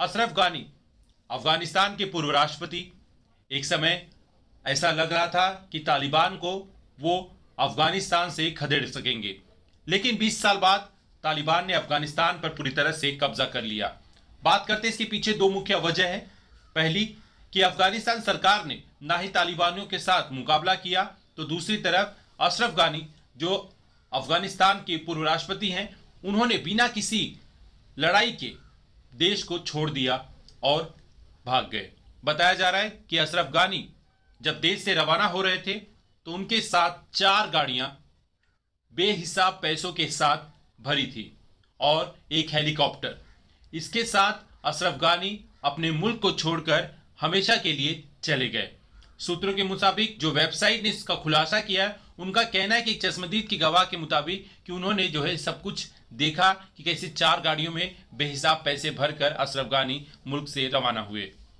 अशरफ गानी अफगानिस्तान के पूर्व राष्ट्रपति एक समय ऐसा लग रहा था कि तालिबान को वो अफगानिस्तान से खदेड़ सकेंगे लेकिन 20 साल बाद तालिबान ने अफगानिस्तान पर पूरी तरह से कब्जा कर लिया बात करते इसके पीछे दो मुख्य वजह है पहली कि अफगानिस्तान सरकार ने ना ही तालिबानियों के साथ मुकाबला किया तो दूसरी तरफ अशरफ गानी जो अफगानिस्तान के पूर्व राष्ट्रपति हैं उन्होंने बिना किसी लड़ाई के देश को छोड़ दिया और भाग गए बताया जा रहा है कि अशरफ गानी जब देश से रवाना हो रहे थे तो उनके साथ चार गाड़ियां बेहिसाब पैसों के साथ भरी थी और एक हेलीकॉप्टर इसके साथ अशरफ गानी अपने मुल्क को छोड़कर हमेशा के लिए चले गए सूत्रों के मुताबिक जो वेबसाइट ने इसका खुलासा किया है उनका कहना है कि चश्मदीद की गवाह के मुताबिक कि उन्होंने जो है सब कुछ देखा कि कैसे चार गाड़ियों में बेहिसाब पैसे भरकर अशरफ गानी मुल्क से रवाना हुए